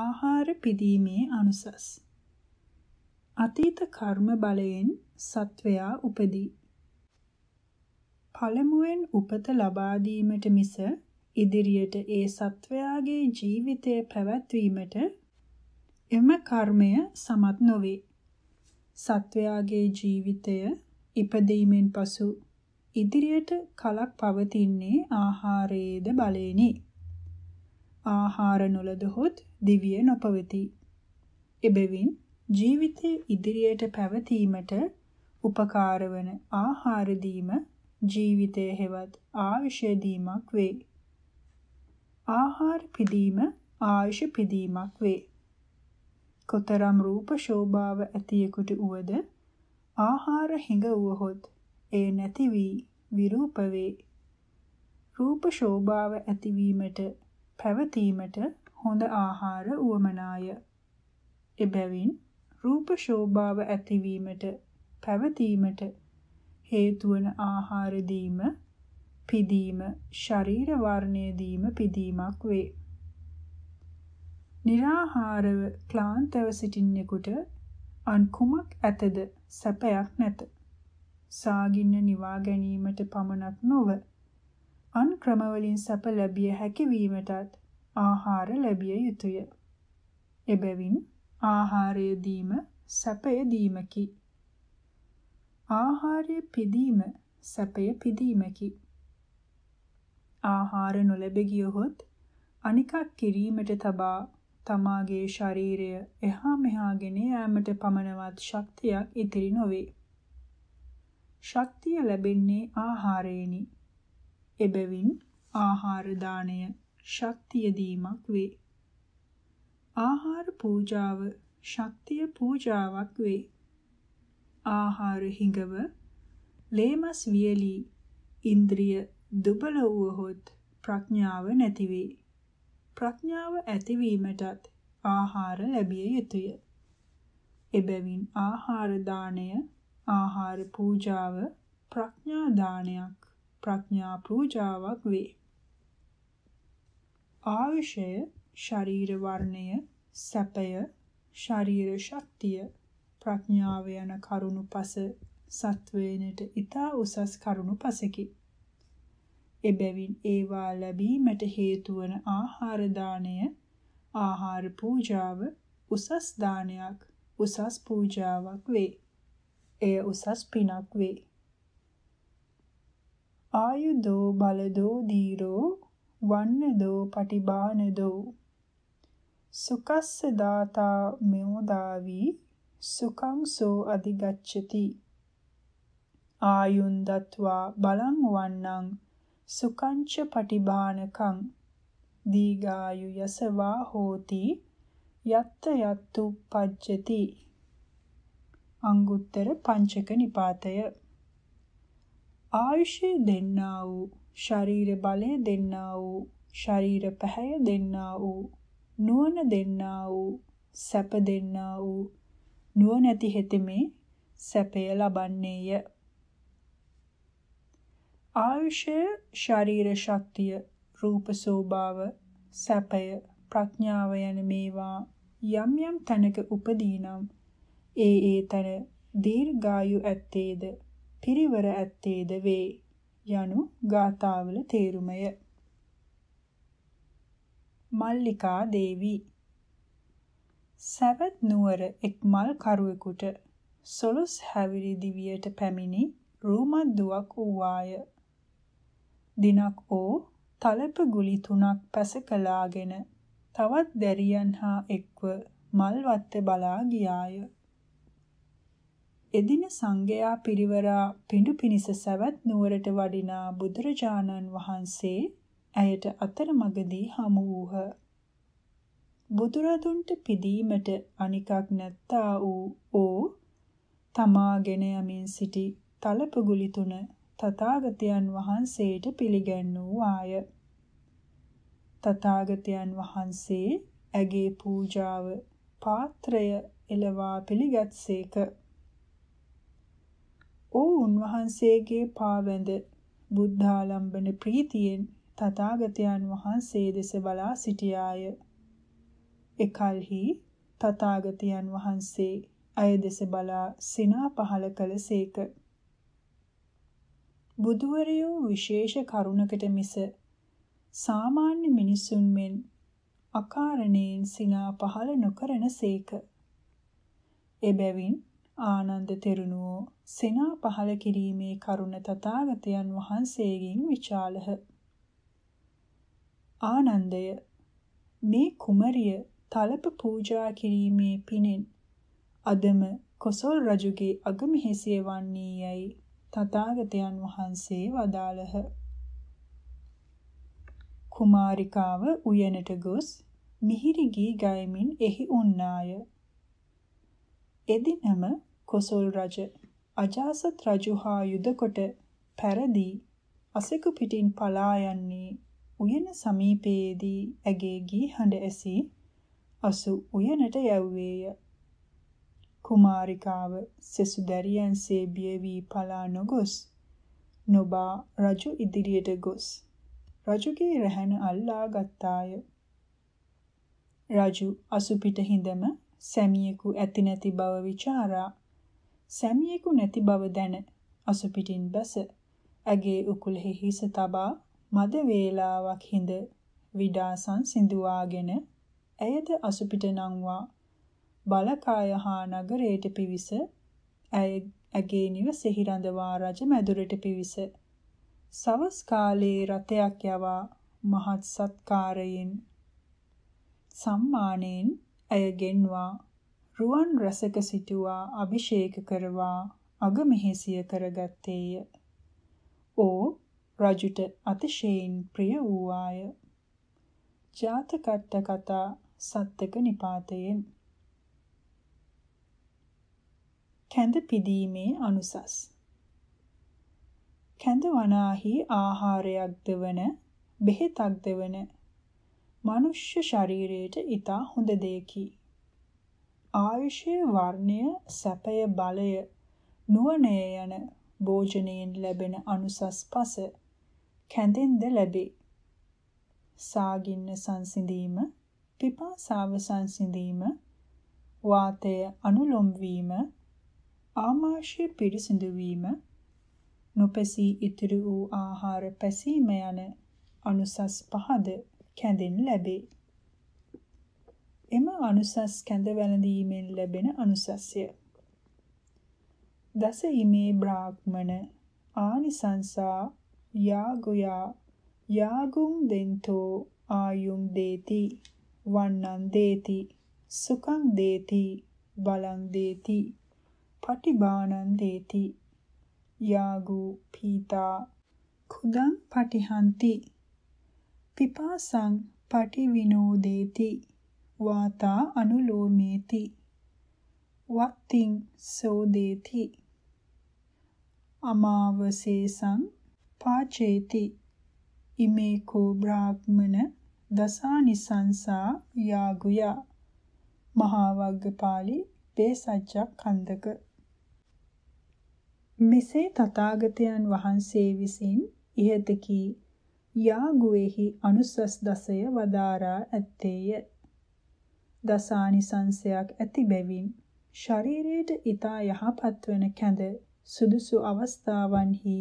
ආහාර පිදීමේ අනුසස් අතීත කර්ම බලයෙන් සත්වයා උපදී පළමුවෙන් උපත ලබා දීමට මිස ඉදිරියට ඒ සත්වයාගේ ජීවිතය පැවැත්වීමට එම කර්මය සමත් නොවේ සත්වයාගේ ජීවිතය ඉපදීමෙන් පසු ඉදිරියට කලක් පවතින්නේ ආහාරයේද බලෙනි ආහාර නොලදහොත් දිවිය නොපවති. එබැවින් ජීවිතයේ ඉදිරියට පැවතීමට උපකාර වන ආහාර දීම ජීවිතයේ හෙවත් ආවිෂය දීමක් වේ. ආහාර පිදීම ආයුෂ පිදීමක් වේ. කොතරම් රූප ශෝභාව ඇතියෙකුට උවද ආහාර හිඟ වුවහොත් ඒ නැති වී විරූප වේ රූප ශෝභාව ඇතිවීමට පැවතීමට හොඳ ආහාර උවමනාය. එබැවින් රූප ශෝභාව ඇතිවීමට පැවතීමට හේතුවන ආහාර දීම පිදීම ශරීර වර්ණය දීම පිදීමක් වේ. निराහාරව ක්ලාන්තව සිටින්නෙකුට අන් කුමක් ඇතද සැපයක් නැත. සාගින්න නිවා ගැනීමට පමණක් නොවේ අන් ක්‍රමවලින් සැප ලැබිය හැකි වීමටත් ආහාර ලැබිය යුතුය. එබැවින් ආහාරය දීම සැපය දීමකි. ආහාරය පිදීම සැපය පිදීමකි. ආහාර නොලැබ ගියහොත් අනිකක් කිරීමට තබා තමාගේ ශරීරය එහා මෙහා ගෙන යාමට පමණවත් ශක්තියක් ඉතිරි නොවේ. ශක්තිය ලැබෙන්නේ ආහාරයෙනි. එබැවින් ආහාර දාණය ශක්තිය දීමක් වේ. ආහාර පූජාව ශක්තිය පූජාවක් වේ. ආහාර හිඟව ලේමස් වියලි ඉන්ද්‍රිය දුබල වූහොත් ප්‍රඥාව නැති වේ. ප්‍රඥාව ඇතිවීමටත් ආහාර ලැබිය යුතුය. එබැවින් ආහාර දාණය ආහාර පූජාව ප්‍රඥා දානයක් ප්‍රඥා පූජාවක් වේ. ආයුෂය ශරීර වර්ණය සැපය ශරීර ශක්තිය ප්‍රඥාව යන කරුණු පස සත්වේනට ඊතා උසස් කරුණු පසකි. එබැවින් ඒවා ලැබීමට හේතු වන ආහාර දාණය ආහාර පූජාව උසස් දානයක් උසස් පූජාවක් වේ. එය උසස් පිනක් වේ. ආයුදෝ බලදෝ දීරෝ වන්නදෝ පටිබානදෝ සුකස්ස දාතා මෙෝදාවි සුකං සෝ අධිගච්ඡති ආයුන් දත්වා බලං වන්නං සුකංච පටිභානකං දීගායු යසවා හෝති යත්ත යත්තු පජ්ජති අංගුත්තර පංචක නිපාතය ආයුෂය දෙන්නා වූ ශරීර බලය දෙන්නා වූ ශරීර පැහැය දෙන්නා වූ නුවණ දෙන්නා වූ සැප දෙන්නා වූ නුවණැති හෙතෙමේ සැපය ලබන්නේය ආයුෂය ශරීර ශක්තිය රූප සෝභාව සැපය ප්‍රඥාව යන මේවා යම් යම් තැනක උපදීනම් ඒ ඒ තැන දීර්ඝායු ඇත්තේද පිරිවර ඇත්තේද වේ යනු ගාථාවල තේරුමය. මල්ලිකා දේවී සවැත් නුවර එක්මල් කරුවෙකුට සොළොස් හැවිරි දිවියට පැමිණි රූමද්දුවක් වූවාය. දිනක් ඕ තලප ගුලි තුනක් පැස කළාගෙන තවත් දැරියන් හා එක්ව මල්වත්ත බලා ගියාය. එදින සංඝයා පිරිවරා පිඬු පිනිස සවැත් නුවරට වඩිනා බුදුරජාණන් වහන්සේ ඇයට අතරමඟදී හමු වූහ. බුදුරදුන්ට පිදීමට අනිකක් නැත්තා වූ ඕ තමාගෙන යමින් සිටි තලපගුලි තුන තථාගතයන් වහන්සේට පිළිගැන්වූ ආය. තථාගතයන් වහන්සේ ඇගේ පූජාව පාත්‍රය එලවා පිළිගත්සේක. ඔව් උන්වහන්සේගේ පාවැඳ බුද්ධාලම්බන ප්‍රීතියෙන් තථාගතයන් වහන්සේ දෙස බලා සිටියාය. එකල්හි තථාගතයන් වහන්සේ අය දෙස බලා සිනා පහල කළසේක. බුදුවරයෝ විශේෂ කරුණකට මිස සාමාන්‍ය මිනිසුන් මෙන් අකාරණයෙන් සිනා පහල නොකරන සේක. එබැවින් ආනන්ද තෙරුණෝ සෙනා පහල කිරීමේ කරුණ තථාගතයන් වහන්සේගෙන් විචාලහ. ආනන්දය මේ කුමරිය තලප පූජා කිරීමේ පිනෙන් අදම කොසල් රජුගේ අගමෙහිසිය වන්නේයයි තථාගතයන් වහන්සේ වදාළහ. කුමාරිකාව උයනට ගොස් මිහිරි ගී ගයමින් එහි උන්නාය. එදිනම කොසොල් රජ අජාසත් රජු හා යුදකොට පැරදී අසෙකු පිටින් පලා යන්නේ උයන සමීපයේදී ඇගේ ගී හඬ ඇසී අසු උයනට යැව්වේය. කුමාරිකාව සෙසු දැරියන්සේ බිය වී පලා නොගොස් නොබා රජු ඉදිරියට ගොස් රජුගේ රැහන අල්ලා ගත්තාය. රජු අසු පිට හිඳම සැමියෙකු ඇති නැති බව විචාරා සැමියෙකු නැති බව දැන අසුපිටින් බැස ඇගේ උකුලෙහි හිස තබා මද වේලාවක් හිඳ විඩාසන් සිඳුවාගෙන ඇයද අසුපිට නංවා බලකාය හා නගරයට පිවිස ඇගේ නිවසෙහි රඳවා රජ මැදුරට පිවිස සවස් කාලයේ රතයක් යවා මහත් සත්කාරයෙන් සම්මානයෙන් ඇය ගෙන්වා රුවන් රසක සිටුවා අභිෂේක කරවා අගමෙහෙසිය කරගත්තේය. ඕ රජුට අතිශයින් ප්‍රිය වූවාය. ජාතකට්ට කතා සත්තක නිපාතයෙන් කැඳ පිදීමේ අනුසස් කැඳ වනාහි ආහාරයක්ද වන බෙහෙතක්ද වන මනුෂ්‍ය ශරීරයට ඊතා හොඳ දෙයකි ආයුෂය වර්ණය සැපය බලය නුවණය යන භෝජනයෙන් ලැබෙන අනුසස් පස කැඳෙන්ද ලැබේ. සාගින්න සංසිඳීම පිපාසාව සංසිඳීම වාතය අනුලොම් වීම ආමාශය පිරිසිදු වීම නොපැසී ඉතිරි වූ ආහාර පැසීම යන අනුසස් පහද කැඳෙන් ලැබේ එම අනුසස් කැඳ වැළඳීමෙන් ලැබෙන අනුසස්ය. දස හිමේ බ්‍රාහ්මණ ආනිසංසා යාගුයා යාගුම් දෙන්තෝ ආයුම් දේති වන්නං දේති සුඛං දේති බලං දේති පටිබාණං දේති යාගු පීතා කුදං පටිහන්ති පිපාසං පටිවිනෝදේති වාතා අනුලෝමේති වත්තිං සෝදේති අමාවසේසං පාචේති ඉමේකෝ බ්‍රාහ්මන දසානිසංසා යාගුය මහා වග්ගපාලි බේසජ්ජක් කන්දක මෙසේ තථාගතයන් වහන්සේ විසින් ඉහත කී යාගුවේහි අනුසස් දසය වදාරා ඇත්තේය දසානිසංශයක් ඇති බැවින් ශරීරයට ඊතා යහපත් වන කැඳ සුදුසු අවස්ථාවන්හි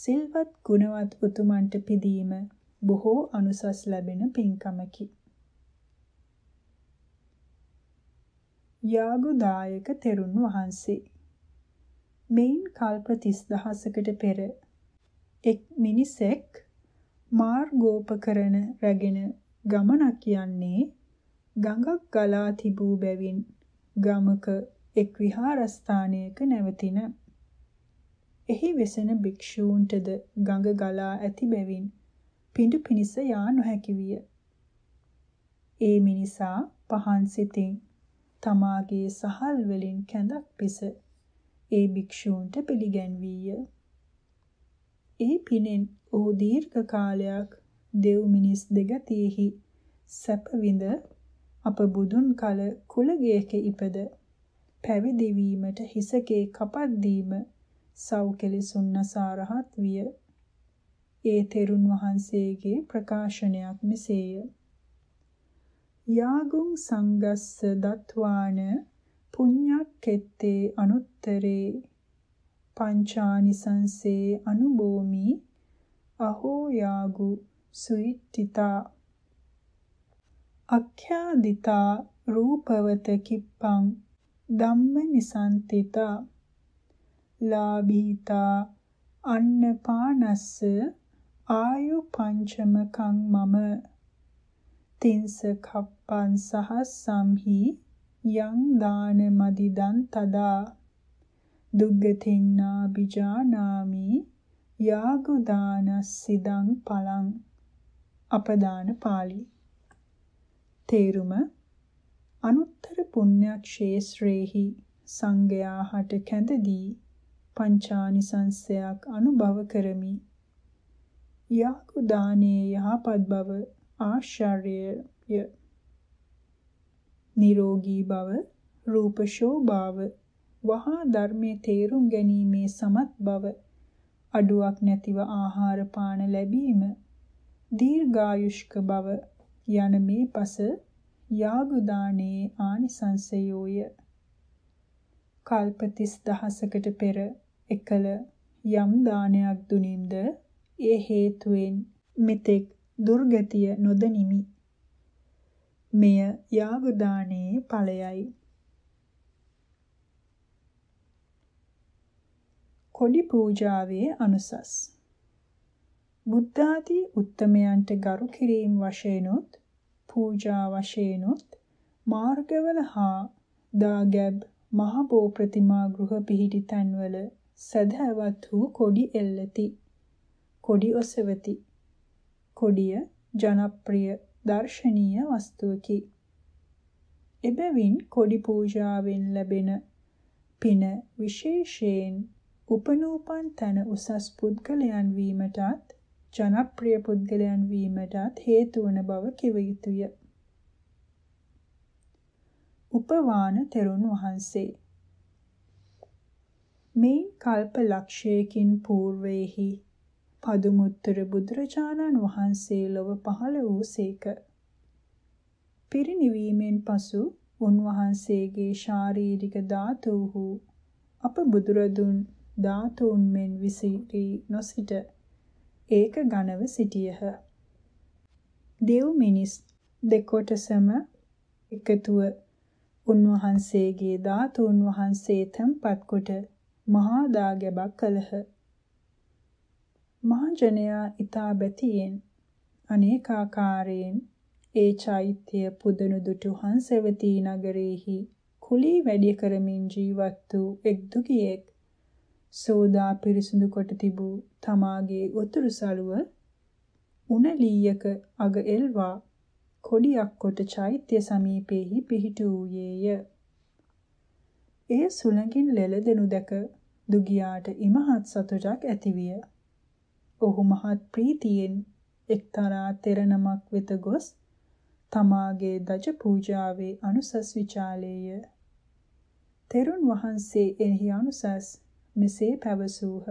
සිල්වත් ගුණවත් උතුමන්ට පිදීම බොහෝ අනුසස් ලැබෙන පින්කමකි. යාගුදායක තෙරුන් වහන්සේ මෙයින් කල්ප 30000කට පෙර එක් මිනිසෙක් මාර්ගෝපකරණ රැගෙන ගමනක් යන්නේ ගඟක් ගලා තිබූ බැවින් ගමක එක් විහාරස්ථානයක නැවතින. එහි වෙසෙන භික්ෂූන්ටද ගඟ ගලා ඇති බැවින් පිඬු පිනිස යා නොහැකි විය. ඒ මිනිසා පහන් සිතින් තමාගේ සහල් වලින් කැඳක් පිස ඒ භික්ෂූන්ට පිළිගැන්වීය. ඒ පිනෙන් ඔහු දීර්ඝ කාලයක් දෙව් මිනිස් දෙගතියෙහි සැප විඳ අප බුදුන් කල කුලගයක ඉපද පැවිදි වීමට හිසකේ කපත් දීම සව් කෙලෙසුන් නසාරහත් විය. ඒ තෙරුන් වහන්සේගේ ප්‍රකාශනයක් මෙසේය. යාගුං සංගස්ස දත්වාන පුඤ්ඤක්කෙත්තේ අනුත්තරේ පංචානිසංසේ අනුභෝමි අහෝ යාගු සුයිට්ඨිතා අක්ඛ්‍යාදිතා රූපවත කිප්පං ධම්ම නිසන්තිතා ලාභීතා අන්නපානස්ස ආයු පංචමකං මම තින්ස කප්පං සහ සම්හි යං දාන මදිදන් තදා දුග්ගතින් නාබිජානාමි යාගු දානස්සිදං පලං අපදාන පාළි තේරුම අනුත්තර පුණ්‍යක්ෂේත්‍රයේහි සංගයා හට කැඳදී පංචානිසංසයක් අනුභව කරමි. යාකු දානයේ යහපත් බව ආශ්චර්යය. නිරෝගී බව, රූප ශෝභාව, වහා ධර්මයේ තේරුම් ගැනීමේ සමත් බව, අඩුවක් නැතිව ආහාර පාන ලැබීම, දීර්ඝායුෂ්ක බව යන මේ පස යාගුදානයේ ආනිසංසයෝය. කල්ප 30000කට පෙර එකල යම් දානයක් දුනින්ද ඒ හේතුවෙන් මෙතෙක් දුර්ගතිය නොදනිමි. මෙය යාගුදානයේ ඵලයයි. කොඩි පූජාවේ අනුසස් බුද්ධාදී උත්තමයන්ට ගරු කිරීම වශයෙන්ොත් පූජා වශයෙන්ොත් මාර්ගවල හා දාගැබ් මහබෝ ප්‍රතිමා ගෘහ පිහිටි තැන්වල සදහවත් වූ කොඩි එල්ලති කොඩි ඔසවති කොඩිය ජනප්‍රිය දර්ශනීය වස්තුවකි එබැවින් කොඩි පූජාවෙන් ලැබෙන පින විශේෂයෙන් උපනූපන් තන උසස් පුද්ගලයන් වීමටත් ජනප්‍රිය පුද්ගලයන් වීමටත් හේතු වන බව කිව යුතුය. උපවාන තෙරුන් වහන්සේ මේ කල්ප ලක්ෂයකින් పూర్වෙහි පදුමුත්තර බුදුරජාණන් වහන්සේ ලොව පහළ වූසේක. පිරිණිවීමෙන් පසු උන්වහන්සේගේ ශාරීරික ධාතූහු අප බුදුරදුන් ධාතුන් මෙන් විසිරී නොසිට ඒක ඝනව සිටියහ. දෙව් මිනිස් දෙකොටසම එකතුව උන්වහන්සේගේ ධාතුන් වහන්සේ තම්පත් කොට මහා දාගැබක් කළහ. මහජනයා ඊතා බැතියෙන් අනේකාකාරයෙන් ඒ චෛත්‍ය පුදනු දුටු හංසවතී නගරෙහි කුලී වැඩි කරමින් ජීවත් වූ එක් දුගියෙක් සෝදා පිරිසුදු කොට තිබූ තමාගේ උතුරු සළුව උණලීයක අග එල්වා කොඩියක් කොට චෛත්‍ය සමීපෙහි පිහිටු වූයේය. එය සුළඟින් ලෙලදෙනු දැක දුගියාට ඉමහත් සතුටක් ඇතිවිය. ඔහු මහත් ප්‍රීතියෙන් එක්තරා තෙරණමක් වෙත ගොස් තමාගේ දජ පූජාවේ අනුසස් විචාලේය. තෙරුන් වහන්සේ එහි අනුසස් මෙසේ පැවසූහ.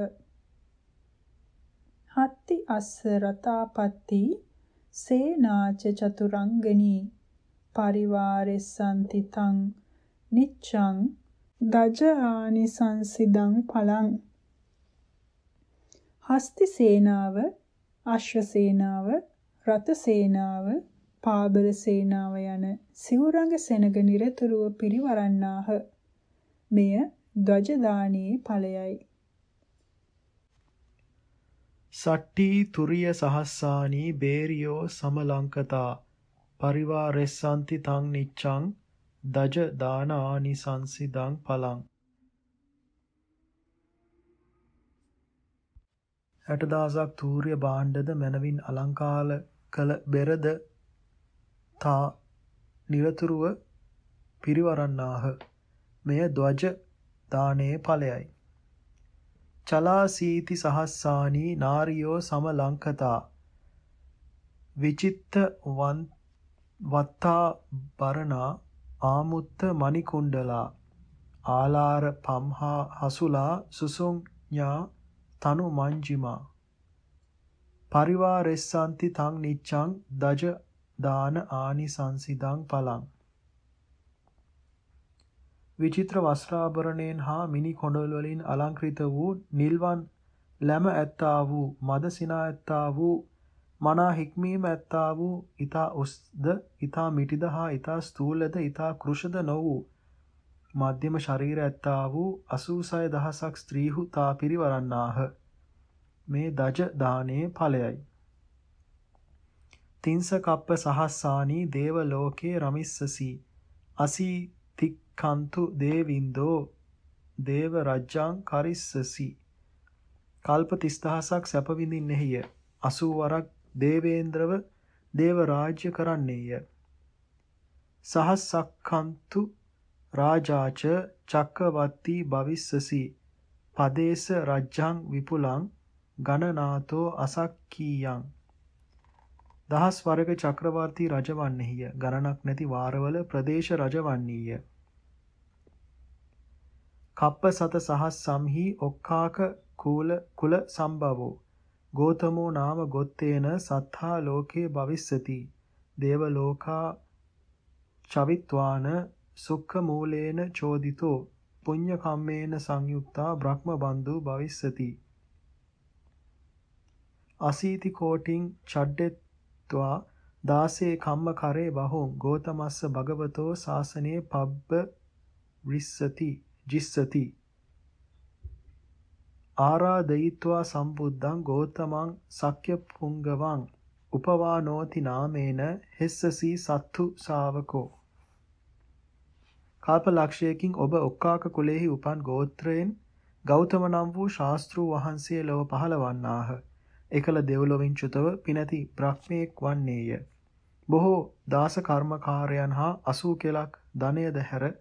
හත්ති අස්ස රතාපත්ති සේනාච චතුරංගනී පරිවාරෙස්සන්ති තං නිච්ඡං දජානි සංසිදං පලං හස්ති සේනාව අශ්ව සේනාව රත සේනාව පාබර සේනාව යන සිවුරඟ සෙනග නිරතුරුව පිරිවරන්නාහ මෙය ගජ දානයේ ඵලයයි. සට්ටි තුරිය සහස්සානී බේරියෝ සමලංකතා පරිවාරෙස්සන්ති තං නිච්ඡං දජ දාන ආනිසංසිදං පලං 60000ක් තූර්ය භාණ්ඩද මනවින් අලංකාල කළ බෙරද තා නිරතුරුව පිරිවරන්නාහ මෙය ධ්වජ දානයේ ඵලයයි. චලාසීති සහස්සානී නාරියෝ සමලංකතා විචිත්ත වත්තා බරණා ආමුත්ත මණිකුණ්ඩලා ආලාර පම්හා හසුලා සුසුම්ඥා තනු මංජිමා පරිවාරෙස්සන්ති තං නිච්චං දජ දාන ආනිසංසිදං පලං විචිත්‍ර වස්ත්‍රාභරණයෙන් හා මිනි කොඬල් වලින් අලංකෘත වූ නිල්වන් ලැබ ඇත්තා වූ මද සිනා ඇත්තා වූ මනා හික්මීම ඇත්තා වූ ඊතා උස්ද ඊතා මිටිද හා ඊතා ස්ථූලද ඊතා කෘෂද නො වූ මධ්‍යම ශරීර ඇත්තා වූ 86000ක් ස්ත්‍රීහු තා පිරිවරන්නාහ මේ දජ දානයේ ඵලයයි තිංස කප්ප සහස්සානී දේව ලෝකේ රමිස්සසී අසී කන්තු දේවින්දෝ දේව රජ්ජං කරිස්සසි කල්ප 30000ක් සැප විඳින්නෙහිය 80 වරක් දේවේන්ද්‍රව දේව රාජ්‍ය කරන්නේය සහස්සක්කන්තු රාජාච චක්කවත්ති භවිස්සසි පදේශ රජ්ජං විපුලං ගණනාතෝ අසක්කීයං දහස් වර්ග චක්‍රවර්ති රජවන්නේය ගණනක් නැති වාරවල ප්‍රදේශ රජවන්නේය කප්ප සත සහස් සම්හි ඔක්කාක කූල කුල සම්භවෝ ගෝතමෝ නාම ගොත්තේන සත්හා ලෝකේ භවිස්සති දේව ලෝකා චවිත්වාන සුක්ඛ මූලේන චෝදිතෝ පුඤ්ඤ කම්මේන සංයුක්තා බ්‍රහ්ම බන්දු භවිස්සති අසීති කෝටිං චඩ්ඩෙත්වා දාසේ කම්ම කරේ බහුං ගෝතමස්ස භගවතෝ සාසනේ පබ්බ විස්සති ජිස්සති ආරාදයිත්වා සම්බුද්ධං ගෝතමං සක්්‍ය පුංගවං උපවානෝති නාමේන හෙස්සසී සත්තු ශාවකෝ කල්පලක්ෂයකින් ඔබ ඔක්කාක කුලෙහි උපන් ගෝත්‍රයෙන් ගෞතම නම් වූ ශාස්ත්‍රූ වහන්සේ ලොව පහළවන්නාහ එකල දෙව්ලොවින් චුතව පිනැති බ්‍රහ්මයෙක් වන්නේය බොහෝ දාස කර්මකාරයන් හා අසූ කෙලක් ධනයද හැර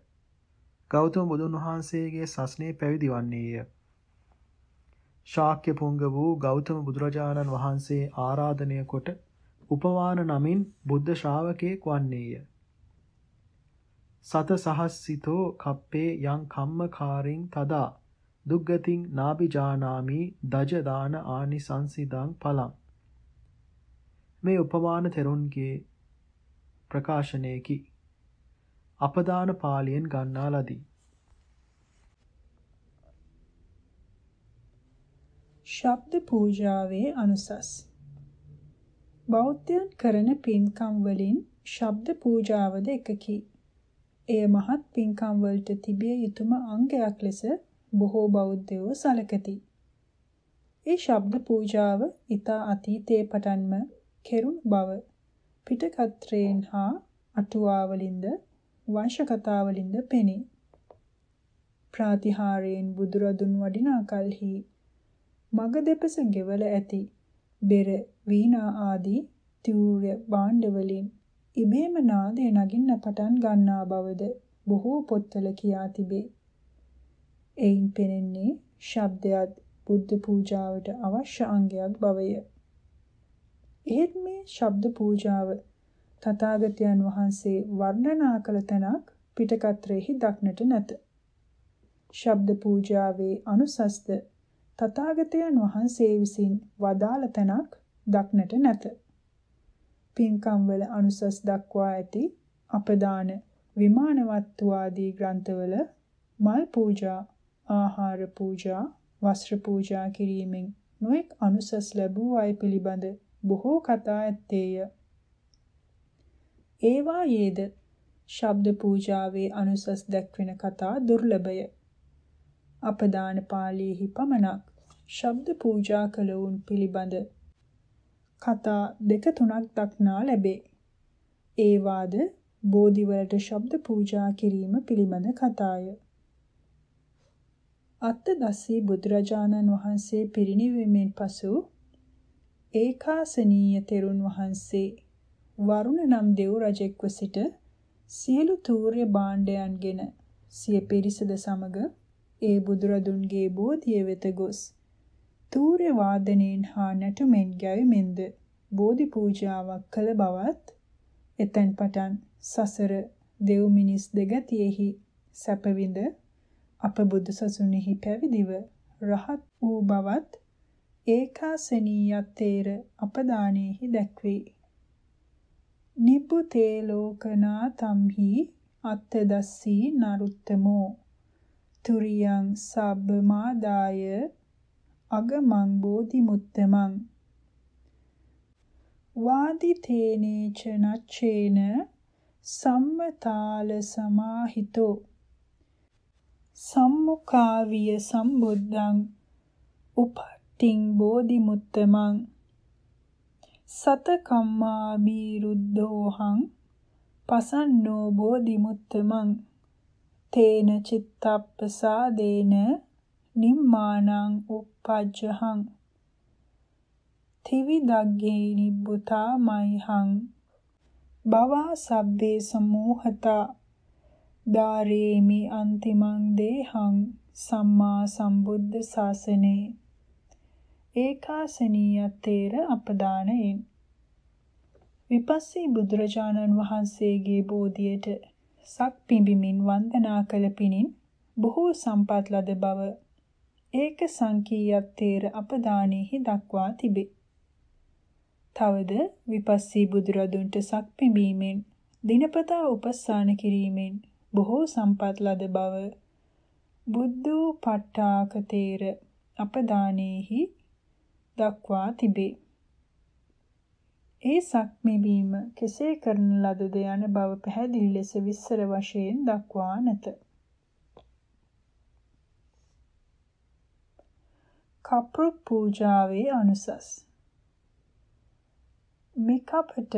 ගෞතම බුදුන් වහන්සේගේ සස්නේ පැවිදි වන්නේය. ශාක්‍ය පුංග වූ ගෞතම බුදුරජාණන් වහන්සේ ආරාධනය කොට උපවාන නමින් බුද්ධ ශ්‍රාවකයෙක් වන්නේය. සත සහස්සිතෝ කප්පේ යං කම්මකාරින් තදා දුග්ගතින් නාබිජානාමි දජ දාන ආනිසංසිදං පලං මේ උපමාන තෙරුන්ගේ ප්‍රකාශනයකි අපදාන පාලියෙන් ගන්නා ලදී. ශබ්ද පූජාවේ අනුසස් බෞද්ධයන් කරන පින්කම් වලින් ශබ්ද පූජාවද එකකි. එය මහත් පින්කම් වලට තිබිය යුතුම අංගයක් ලෙස බොහෝ බෞද්ධයෝ සැලකති. ඒ ශබ්ද පූජාව ඊතා අතීතයේ පටන්ම කෙරුණු බව පිටකත්‍රයෙන් හා අටුවා වලින්ද වංශ කතාවලින්ද පෙනේ. ප්‍රාතිහාරයෙන් බුදුරදුන් වඩිනා කලෙහි මග දෙපස ගෙවල ඇති බෙර වීණා ආදී තිවුර්ය භාණ්ඩ වලින් ඉබේම නාදය නගින්න පටන් ගන්නා බවද බොහෝ පොත්වල කියා තිබේ. එයින් පෙනෙන්නේ ශබ්දයත් බුද්ධ පූජාවට අවශ්‍ය අංගයක් බවය. එහෙත් මේ ශබ්ද පූජාව තථාගතයන් වහන්සේ වර්ණනා කළ තැනක් පිටකත්‍රයේහි දක්නට නැත. ශබ්ද පූජාවේ අනුසස්ත තථාගතයන් වහන්සේ විසින් වදාළ තැනක් දක්නට නැත. පින්කම් වල අනුසස් දක්වා ඇති අපදාන විමානවත්තු ආදී ග්‍රන්ථවල මල් පූජා ආහාර පූජා වස්ත්‍ර පූජා කිරීමෙන් නොඑක් අනුසස් ලැබූ අය පිළිබඳ බොහෝ කතා ඇත්තේය ඒවායේද ශබ්ද පූජාවේ අනුසස් දැක්වෙන කතා දුර්ලභය. අපදාන පාළියේහි පමණක් ශබ්ද පූජා කළවුන් පිළිබඳ කතා දෙක තුනක් දක්නා ලැබේ. ඒවාද බෝධිවලට ශබ්ද පූජා කිරීම පිළිබඳ කතාය. අත්තදස්සී බුදුරජාණන් වහන්සේ පිරිණිවීමෙන් පසු ඒකාසනීය තෙරුන් වහන්සේ වරුණ නම් දෙව් රජෙක්ව සිට සියලු තූර්ය භාණ්ඩයන්ගෙන සිය පිරිසද සමග ඒ බුදුරදුන්ගේ බෝධිය වෙත ගොස් තූර්ය වාදනයෙන් හා නැටුමෙන් ගැයීමෙන්ද බෝධි පූජාවක් කළ බවත් එතෙන් පටන් සසර දෙව් මිනිස් දෙගතියෙහි සැපවිඳ අප බුදු සසුනේහි පැවිදිව රහත් වූ බවත් ඒකාසනීයත්තේර අපදානෙහි දැක්වේ නිබ්බුතේ ලෝකනා තම්හි අත්තදස්සී නරුත්තමෝ තුරියං සබ්බමාදාය අගමං බෝධිමුත්තමං වාදිතේනේච නච්චේන සම්මතාල සමාහිතෝ සම්මුඛාවිය සම්බුද්ධං උපට්ඨින් බෝධිමුත්තමං සත කම්මා විරුද්ධෝහං පසන්නෝ බෝධිමුත්තමං තේන චිත්තප්පසාදේන නිම්මානං uppajjahං තිවිදග්ගේ නිබ්බුතා මයිහං බවා සබ්බේ සමෝහතා දාරේමි අන්තිමං දේහං සම්මා සම්බුද්ධ ශාසනේ ඒකාසනීයතේර අපදානයෙන් විපස්සී බුදුරජාණන් වහන්සේගේ බෝධියට සක් පිඹිමින් වන්දනා කළ පිණින් බොහෝ සම්පත් ලද බව ඒක සංකීයතේර අපදානෙහි දක්වා තිබේ. තවද විපස්සී බුදුරදුන්ට සක් පිඹීමෙන් දිනපතා උපස්සාන කිරීමෙන් බොහෝ සම්පත් ලද බව බුද්ධෝ පට්ඨාකතේර අපදානෙහි දක්වා තිබේ. ඒ සක්මෙබීම කෙසේ කරන ලදද යන බව පැහැදිලි ලෙස විස්තර වශයෙන් දක්වා නැත. කප්‍ර පූජාවේ අනුසස් මිකපට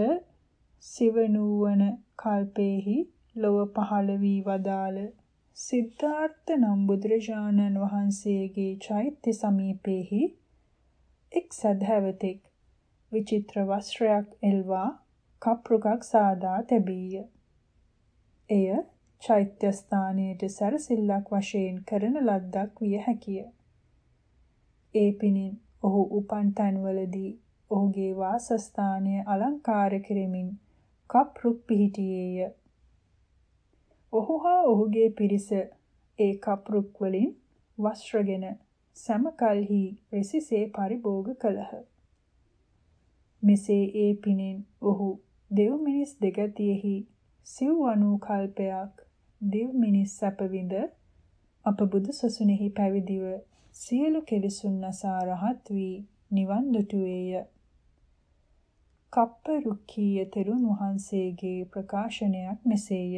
සිවනුවන කල්පේහි ලොව පහළ වී වදාළ සිද්ධාර්ථ නම් බුදුරජාණන් වහන්සේගේ චෛත්‍ය සමීපෙහි එක් සදහැවතෙක් විචිත්‍ර වස්ත්‍රයක් එල්වා කප්රුකක් සාදා තැබීය. එය චෛත්‍ය ස්ථානයේට සැරසිල්ලක් වශයෙන් කරන ලද්දක් විය හැකිය. ඒ පිණින් ඔහු උපන් තන්වලදී ඔහුගේ වාසස්ථානය අලංකාර කෙරෙමින් කප්රුක් පිහිටියේය. ඔහු හා ඔහුගේ පිරිස ඒ කප්රුක් වලින් වස්ත්‍රගෙන සම කල්හි වෙසිසේ පරිභෝග කළහ. මෙසේ ඒ පිනෙන් ඔහු දෙව් මිනිස් දෙගතියෙහි සිව් අනූ කල්පයක් දෙව් මිනිස් සැපවිඳ අප බුදු සසුනේහි පැවිදිව සියලු කෙලෙසුන් නසා රහත් වී නිවන් දුටුවේය. කප්ප රුක්කීය තෙරුන් වහන්සේගේ ප්‍රකාශනයක් මෙසේය.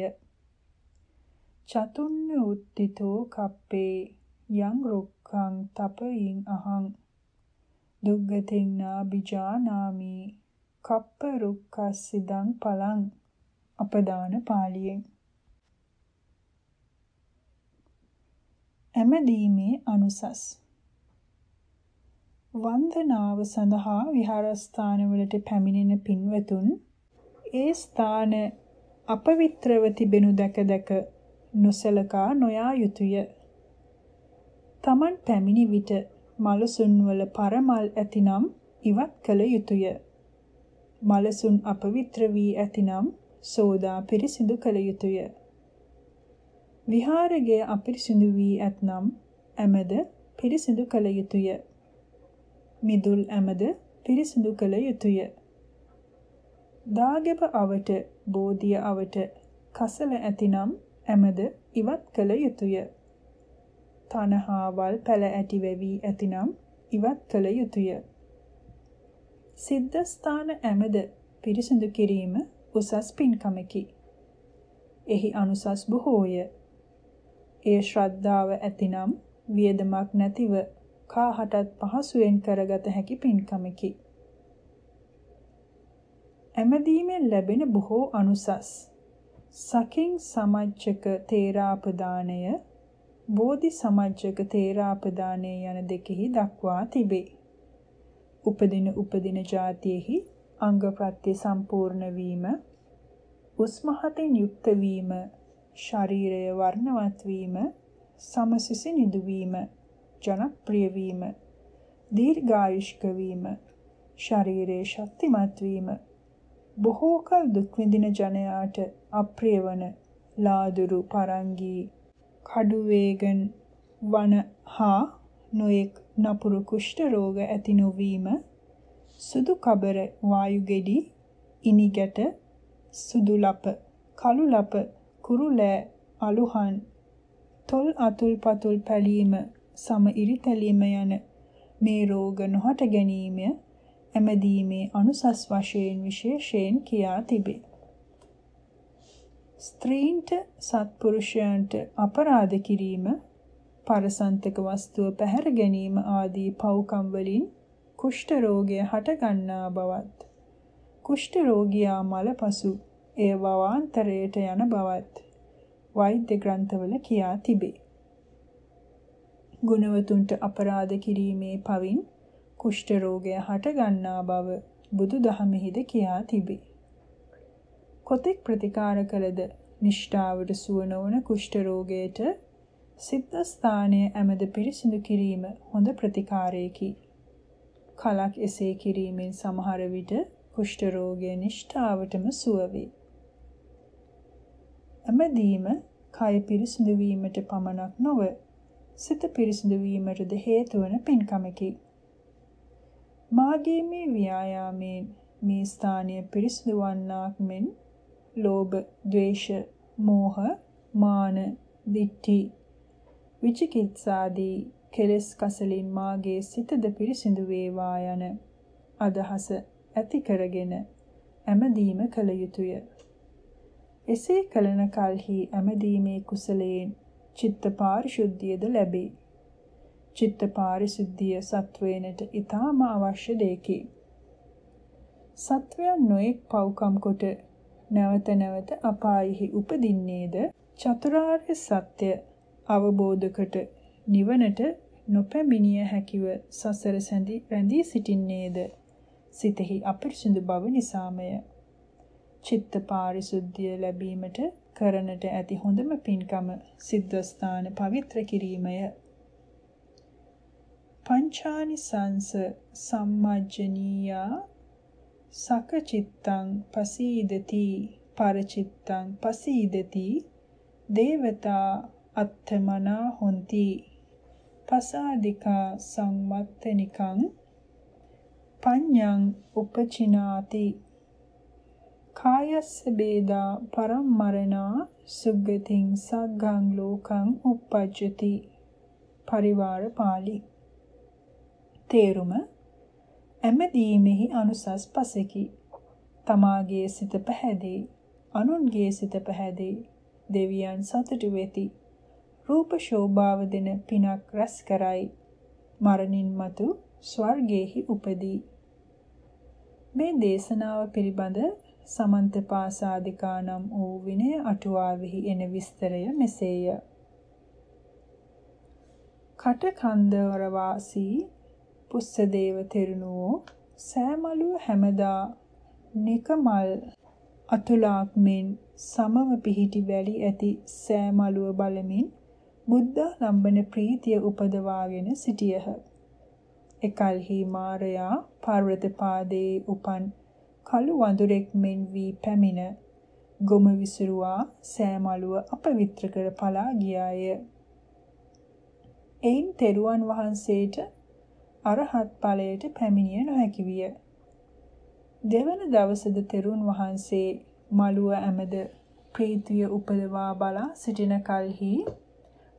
චතුන්න උත්තිතෝ කප්පේ යං රුක්ඛං තපයින් අහං දුග්ගතින් නාබිජානාමි කප්ප රුක්ඛස්සිදං පලං අපදාන පාළියෙන් ඇමදීමේ අනුසස් වන්දනාව සඳහා විහාරස්ථානවලට පැමිණෙන පින්වතුන් ඒ ස්ථාන අපවිත්‍රව තිබෙනු දැක දැක නොසලකා නොයා යුතුය. Taman පැමිණි විට මලසුන්වල පරමල් ඇතිනම් ඉවත් කළ යුතුය. මලසුන් අපවිත්‍ර වී ඇතිනම් සෝදා පිරිසිදු කළ යුතුය. විහාරයේ අපිරිසිදු වී ඇතනම් ඇමද පිරිසිදු කළ යුතුය. මිදුල් ඇමද පිරිසිදු කළ යුතුය. දාගැබ අවට, බෝධිය අවට, කසල ඇතිනම් ඇමද ඉවත් කළ යුතුය. තණහාවල් පැල ඇති වෙවි ඇතිනම් ඉවත් කළ යුතුය. සිද්ධ ස්ථාන ඇමද පිරිසිදු කිරීම උසස් පින්කමකි. එහි අනුසස් බොහෝය. ඒ ශ්‍රද්ධාව ඇතිනම් වියදමක් නැතිව කාහටත් පහසුවෙන් කරගත හැකි පින්කමකි. ඇමදීමෙන් ලැබෙන බොහෝ අනුසස් සකින් සමච්චක තේරාපදානය බෝධි සමජ්ජක තේරාපදානයේ යන දෙකෙහි දක්වා තිබේ. උපදින උපදින જાතියෙහි අංග ප්‍රත්‍ය සම්පූර්ණ වීම උස්මහතෙන් යුක්ත වීම ශරීරය වර්ණවත් වීම සමසිසි නිදු වීම ජනප්‍රිය වීම දීර්ඝායුෂ්ක වීම ශරීරයේ ශක්තිමත් වීම බොහෝ කල දුක් විඳින ජනයාට අප්‍රිය වන ලාදුරු පරංගී කඩුවේගන් වන හා නොයෙක් නපුරු කුෂ්ඨ රෝග ඇති නොවීම සුදු කබර වායු ගෙඩි ඉනිගැට සුදු ලප කළු ලප කුරුලෑ අලුහන් තොල් අතුල් පතුල් පැලීම සම ඉරිතැලීම යන මේ රෝග නොහට ගැනීම ඇමදීමේ අනුසස් වශයෙන් විශේෂයෙන් කියා තිබේ ස්ත්‍රීන්ට සත්පුරුෂයන්ට අපරාධ කිරීම පරසන්තක වස්තුව පැහැර ගැනීම ආදී පව්කම් වලින් කුෂ්ඨ රෝගය හටගන්නා බවත් කුෂ්ඨ රෝගියා මලපසු ඒ වවාන්තරයට යන බවත් වෛද්‍ය ග්‍රන්ථවල කියා තිබේ. ගුණවතුන්ට අපරාධ කිරීමේ පවින් කුෂ්ඨ රෝගය හටගන්නා බව බුදු දහමෙහිද කියා තිබේ. කොතෙක් ප්‍රතිකාර කළද නිෂ්ඨාවට සුව නොවන කුෂ්ඨ රෝගයට සිද්ධාස්ථානයේ ඇමද පිරිසිදු කිරීම හොඳ ප්‍රතිකාරයකි. කලක් එසේ කිරීමෙන් සමහර විට කුෂ්ඨ රෝගය නිෂ්ඨාවටම සුව වේ. ඇමදීම කය පිරිසිදු වීමට පමණක් නොව සිත පිරිසිදු වීමටද හේතු වන පින්කමකි. මාගේ මේ ව්‍යායාමයෙන් මේ ස්ථානය පිරිසිදු වන්නාක් මෙන් ලෝභ, ද්වේෂ, මෝහ, මාන, දිට්ඨි, විචිකිත්සාදී කෙලෙස් කසලින් මාගේ සිතද පිරිසිදු වේවා යන අදහස ඇති කරගෙන ඇමදීම කළ යුතුය. එසේ කලන කල්හි ඇමදීමේ කුසලයෙන් චිත්ත පාරිශුද්ධියද ලැබේ. චිත්ත පාරිශුද්ධිය සත්වේනට ඊටාම අවශ්‍ය දෙකි. සත්වයන් නොඑක් පව්කම් කොට නැවත නැවත අපායෙහි උපදින්නේද චතුරාර්ය සත්‍ය අවබෝධකට නිවනට නොපැමිණිය හැකිව සසර සැඳි රැඳී සිටින්නේද සිතෙහි අපිරිසිදු බව නිසාමය චිත්ත පාරිශුද්ධිය ලැබීමට කරනට ඇති හොඳම පින්කම සිද්ධස්ථාන පවිත්‍ර කිරීමය පංචානිසංස සම්මජ්ජනීයා සකචිත්තං පසීදති පරචිත්තං පසීදති දේවතා අත්තමනා හොಂತಿ පසාදිකා සම්මත්තනිකං පඤ්ඤං උපචිනාති කායස්ස බේදා පරම්මරණා සුග්ගතින් සග්ගං ලෝකං uppajjati පරිවාර පාළි තේරුම ඇමදීමෙහි අනුසස් පසෙකි. තමාගේ සිත පැහැදේ, අනුන්ගේ සිත පැහැදේ, දෙවියන් සතුටු වෙති. රූප ශෝභාව දෙන පිනක් රැස් කරයි. මරණින් මතු ස්වර්ගයේහි උපදී. මේ දේශනාව පිළිබඳ සමන්ත පාසාදිකා නම් වූ විනය අටුවාවෙහි එන විස්තරය මෙසේය. කටකන්දවර වාසී පුස්සදේව තෙරණුවෝ සෑමලුව හැමදා නිකමල් අතුලාක් මෙන් සමව පිහිටි වැලි ඇති සෑමලුව බලමින් බුද්ධ ලම්බන ප්‍රීතිය උපදවාගෙන සිටියහ. එකල්හි මාරයා පර්වත පාදයේ උපන් කළු වඳුරෙක් මෙන් වී පැමිණ ගොම විසිරුවා සෑමලුව අපවිත්‍ර කර පලා ගියාය. එයින් තෙරුවන් වහන්සේට අරහත් ඵලයට පැමිණිය නොහැකි විය. දෙවන දවසද තෙරුන් වහන්සේ මළුව ඇමද ප්‍රීතිය උපදවා බලා සිටින කලෙහි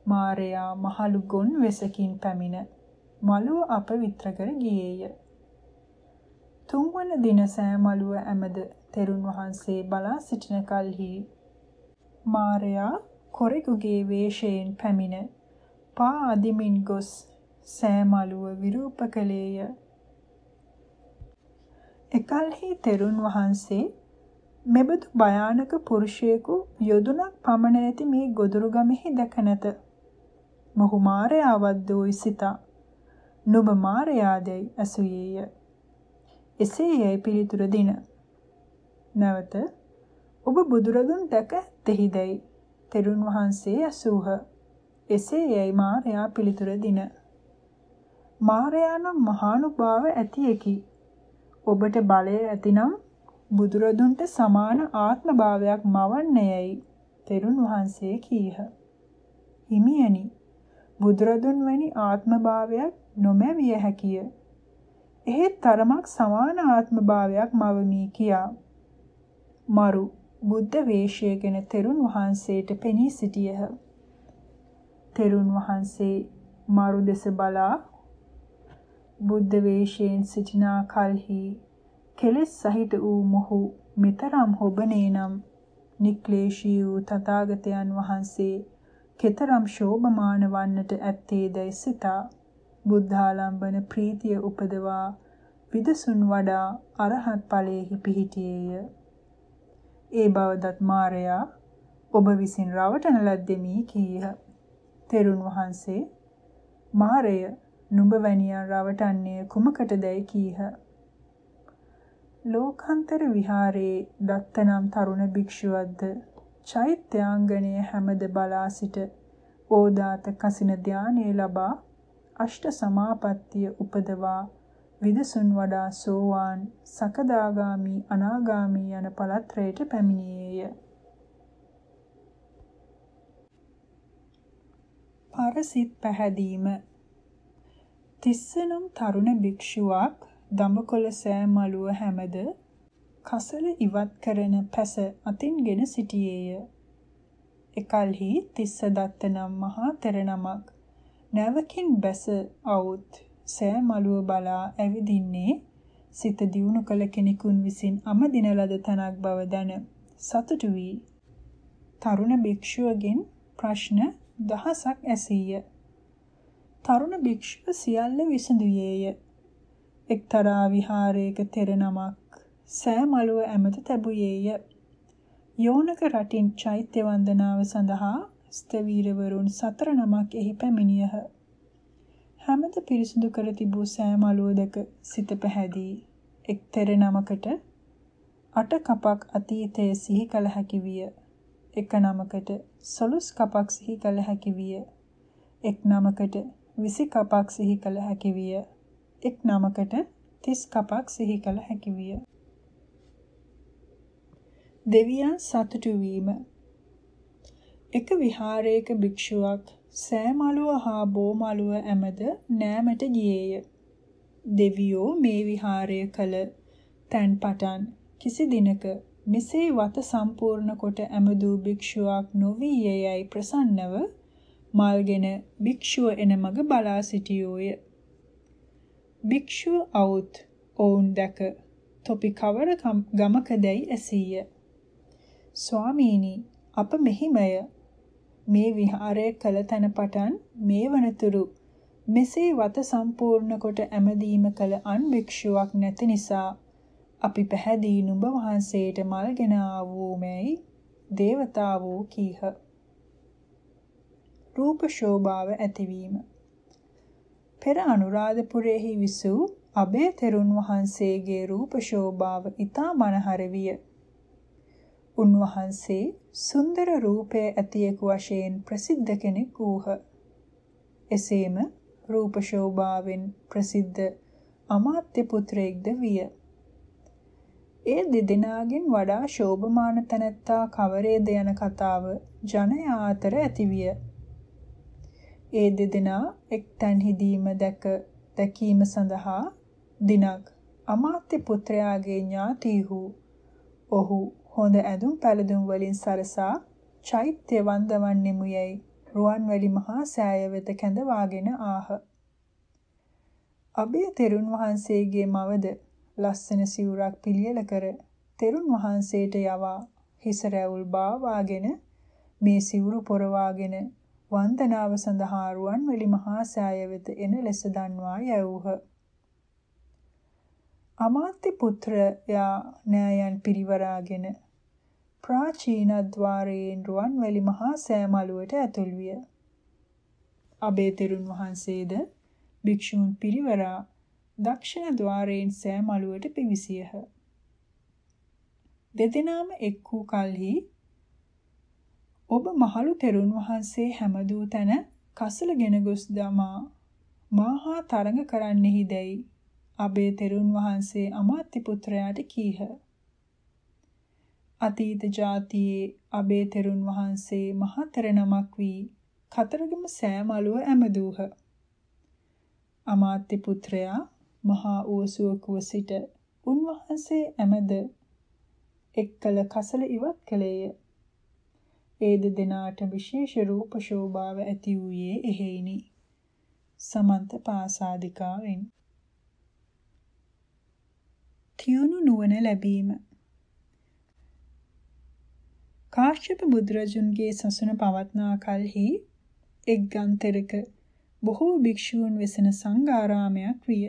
මාරයා මහලු ගොන් වෙසකින් පැමිණ මළුව අපවිත්‍ර කර ගියේය. තුන්වන දින සෑ මළුව ඇමද තෙරුන් වහන්සේ බලා සිටින කලෙහි මාරයා කොරෙකුගේ වේශයෙන් පැමිණ පා අදිමින් ගොස් සෑම අලුව විරූප කළේය. එකල්හි තෙරුන් වහන්සේ මෙබඳු භයානක පුරුෂයෙකු යොදුනක් පමණ ඇති මේ ගොදුරුගමෙහි දැක නැත. මොහු මාරයාවද්ද වූ සිතා. නුඹ මාරයාදැයි ඇසුයේය. එසේ යැයි පිළිතුර දින. නැවත ඔබ බුදුරදුන් දැක ඇත්තෙහිදැයි තෙරුන් වහන්සේ ඇසූහ. එසේ යැයි මාරයා පිළිතුර දින. මාරයානම් මහානුභාව ඇතියකි. ඔබට බලය ඇතිනම් බුදුරදුන්ට සමාන ආත්මභාවයක් මවන්නේයයි තෙරුන් වහන්සේ කීහ. හිමියනි බුදුරදුන් වැනි ආත්මභාවයක් නොමැවිය හැකිය. එහෙත් තරමක් සමාන ආත්මභාවයක් මවමි කියා. මරු බුද්ධ වේශය ගැන තෙරුන් වහන්සේට පෙනී සිටියහ. තෙරුන් වහන්සේ මරු දෙස බලා බුද්ධ වේශයෙන් සිටිනා කල්හි කෙලෙස් සහිත වූ මොහු මෙතරම් හොබනේ නම් නික්ලේශී වූ තථාගතයන් වහන්සේ කෙතරම් ශෝභමාන වන්නට ඇත්තේදයි සිතා බුද්ධාලම්බන ප්‍රීතිය උපදවා විදසුන් වඩා අරහත් ඵලයේහි පිහිටියේය. ඒ බවදත් මාරයා ඔබ විසින් රවටන ලද්දෙමි කීහ. තෙරුන් වහන්සේ මාරය නුඹ වැනියා රවටන්නේ කුමකටදැයි කීහ. ලෝකාන්තර විහාරයේ දත්තනම් තරුණ භික්ෂුවක්ද චෛත්‍යාංගණයේ හැමද බලා සිට ඕදාත කසින ධානයේ ලබා අෂ්ට සමාපත්තිය උපදවා විදසුන් වඩා සෝවාන් සකදාගාමි අනාගාමි යන පළත්‍රයට පැමිණියේය. පරසිට පැහැදීම තිස්සනම් තරුණ භික්ෂුවක් දඹකොළ සෑ මලුව හැමද කසල ඉවත් කරන පැස අතින්ගෙන සිටියේය. එකල්හි තිස්ස දත්ත නම් මහා තෙරණමක් නැවකින් බැස අවුත් සෑ මලුව බලා ඇවිදින්නේ සිත දියුණු කළ කෙනෙකුන් විසින් අමදින ලද තනක් බව දැන සතුටු වී තරුණ භික්ෂුවගෙන් ප්‍රශ්න දහසක් ඇසීය. තරුණ භික්ෂුව සියල්ල විසඳුයේය. එක්තරා විහාරයක තෙර නමක් සෑ මළුව ඇමත තැබුයේය. යෝනක රටින් චෛත්‍ය වන්දනාව සඳහා ස්තවීරවරුන් සතර නමක් එහි පැමිණියහ. හැමද පිරිසිදු කර තිබූ සෑ මළුව දැක සිත පැහැදී එක්තෙර නමකට අට කපක් අතීතයේ සිහි කළ හැකි විය. එක නමකට සොළොස් කපක් සිහි කළ හැකි විය. එක් නමකට විසි කපක් සිහි කළ හැකි විය. එක් නමකට තිස් කපක් සිහි කළ හැකි විය. දෙවියන් සතුටු වීම එක විහාරයක භික්ෂුවක් සෑමලුව හා බෝමලුව ඇමද නෑමට ගියේය. දෙවියෝ මේ විහාරය කළ තැන් පටන් කිසි දිනක මෙසේ වත සම්පූර්ණ කොට ඇමදූ භික්ෂුවක් නොවී යැයි ප්‍රසන්නව මල්ගෙන භික්ෂුව එන මග බලා සිටියෝය. භික්ෂුව අවුත් ඔවුන් දැක තොපි කවර ගමකදැයි ඇසීය. ස්වාමීනි අප මෙහිමය මේ විහාරය කළ තැන පටන් මේ වනතුරු මෙසේ වත සම්පූර්ණ කොට ඇමදීම කළ අන් භික්ෂුවක් නැති නිසා අපි පැහැදී නුඹ වහන්සේට මල්ගෙන ආවෝමැයි දේවතාවෝ කීහ. රූප ශෝභාව ඇතිවීම. පෙර අනුරාධපුරෙහි විසූ අබේ තෙරුන් වහන්සේගේ රූප ශෝභාව ඊතා මනහර විය. උන්වහන්සේ සුන්දර රූපයේ ඇතියෙකු වශයෙන් ප්‍රසිද්ධ කෙනෙක් වූහ. එසේම රූප ශෝභාවෙන් ප්‍රසිද්ධ අමාත්‍ය පුත්‍රයෙක්ද විය. ඒ දෙදෙනාගෙන් වඩා ශෝභමාන තැනැත්තා කවරේද යන කතාව ජනයා අතර ඇතිවිය. ඒ දෙදෙනා එක්තැන්හිදීම දැක දැකීම සඳහා දිනක් අමාත්‍ය පුත්‍රයාගේ ඥාතීහු ඔහු හොඳ ඇඳුම් පැළඳුම් වලින් සරසා චෛත්‍ය වන්දවන්නෙමු යයි රුවන්වැලි මහා සෑය වෙත කැඳවාගෙන ආහ. අබේ තෙරුන් වහන්සේගේ මවද ලස්සන සිවුරක් පිළියෙල කර තෙරුන් වහන්සේට යවා හිස රැවුල් බාවාගෙන මේ සිවුරු පොරවාගෙන වන්දනාව සඳහා රුවන්වැලි මහා සෑය වෙත එන ලෙස දන්වා යැවූහ. අමාත්‍ය පුත්‍රයා නෑයන් පිරිවරාගෙන ප්‍රාචීන ద్వාරයෙන් රුවන්වැලි මහා සෑ මළුවට ඇතුල් විය. අබේ තෙරුන් වහන්සේද භික්ෂූන් පිරිවරා දක්ෂිණ ద్వාරයෙන් සෑ මළුවට පිවිසියහ. දෙදෙනාම එක් වූ කලෙහි ඔබ මහලු තෙරුන් වහන්සේ හැමදූ තැන කසලගෙන ගොස් දමා මාහා තරඟ කරන්නෙහි දැයි අබේ තෙරුන් වහන්සේ අමාත්‍ය පුත්‍රයාට කීහ. අතීත ජාතියේ අබේ තෙරුන් වහන්සේ මහතර නමක් වී කතරගම සෑම අලුව ඇමදූහ. අමාත්‍ය පුත්‍රයා මහා ඌසුවකුව සිට උන්වහන්සේ ඇමද එක්කල කසල ඉවත් කළේය. ඒ දෙදෙනාට විශේෂ රූප ශෝභාව ඇති වූයේ එහෙයිනි. සමන්ත පාසාదికාවෙන් තියුණු නුවණ ලැබීම කාශ්‍යප බුදුරජුන්ගේ සසුන පවත්නා කලෙහි එක් ගන්තරක බොහෝ භික්ෂූන් වෙසෙන සංඝාරාමයක් විය.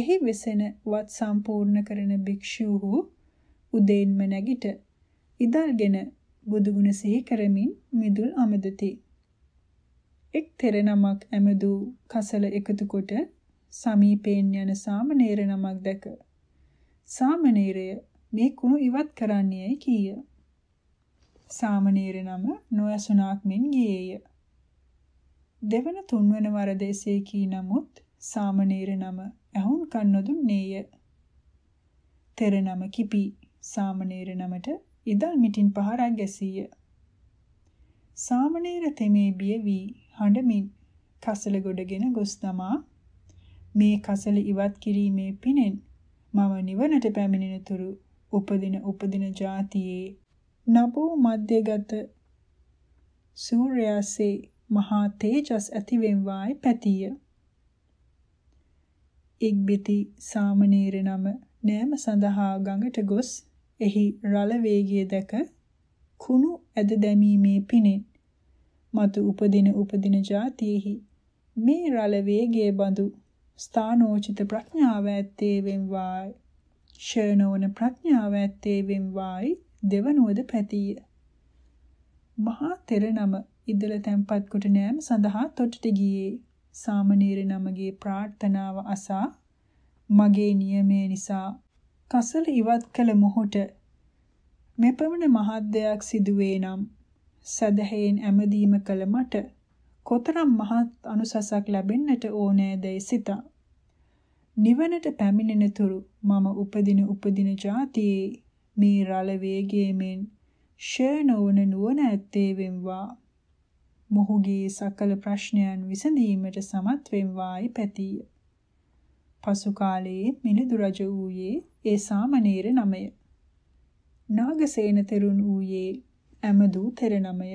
එහි වෙසෙන වත් සම්පූර්ණ කරන භික්ෂූහු උදේන්ම නැගිට ඉදල්ගෙන බුදුගුණ සිහි කරමින් මිදුල් අමදති. එක් තෙරනමක් ඇමදු කසල එකතු කොට සමීපයෙන් යන සාමණේර නමක් දැක. සාමණේරය මේ කුණු ඉවත් කරන්නේයි කීය. සාමණේර නම නොඇසුණාක් මෙන් ගියේය. දෙවන තුන්වන වරද එසේ කී නමුත් සාමණේර නම ඇහුන් කන් නොදුන්නේය. තෙර නම කිපි සාමණේර නමට ඉදල් මිටින් පහරක් ගැසීය. සාමණේර තෙමේ බිය වී හඬමින් කසල ගොඩගෙන ගොස් තමා මේ කසල ඉවත් කිරීමේ පිනෙන් මම නිවනට පැමිණෙන තුරු උපදින උපදින જાතියේ නබෝ මධ්‍යගත සූර්යාසේ මහා තේජස් ඇතිවෙන් වායි පැතිය. ඉක්බිති සාමණේර නම නෑම සඳහා ගඟට ගොස් එහි රළ වේගය දැක කුණු ඇද දැමීමේ පිණින් මතු උපදින උපදින જાතියෙහි මේ රළ වේගයේ බඳු ස්ථානෝචිත ප්‍රඥාව ඇත්තේ වෙම්වායි ශරණෝන ප්‍රඥාව ඇත්තේ වෙම්වායි දෙවනුවද පැතිය මහා තෙර නම ඉදල තැම්පත් කොට නෑම සඳහා තොටට ගියේ සාමණේර නමගේ ප්‍රාර්ථනාව අසා මගේ නියමය නිසා කසල ඉවත් කළ මොහොට මෙපමණ මහත් දෙයක් සිදුවේ නම් සදහයෙන් ඇමදීම කළ මට කොතරම් මහත් අනුසසක් ලැබෙන්නට ඕනෑදැයි සිතා. නිවනට පැමිණෙන තුරු මම උපදින උපදින જાතියේ මේ රළ වේගයෙන් ෂේනෝන නුවණ ඇත්තේ වෙම්වා. මොහුගේ සකල ප්‍රශ්නයන් විසඳීමට සමත් වෙම්වායි පැතිය. පසු කාලයේ මිලිඳු රජ වූයේ ඒ සාමණේර නමය. නාගසේන තෙරුන් ඌයේ ඇමදූ තෙර නමය.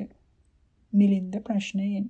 මිලින්ද ප්‍රශ්නයෙන්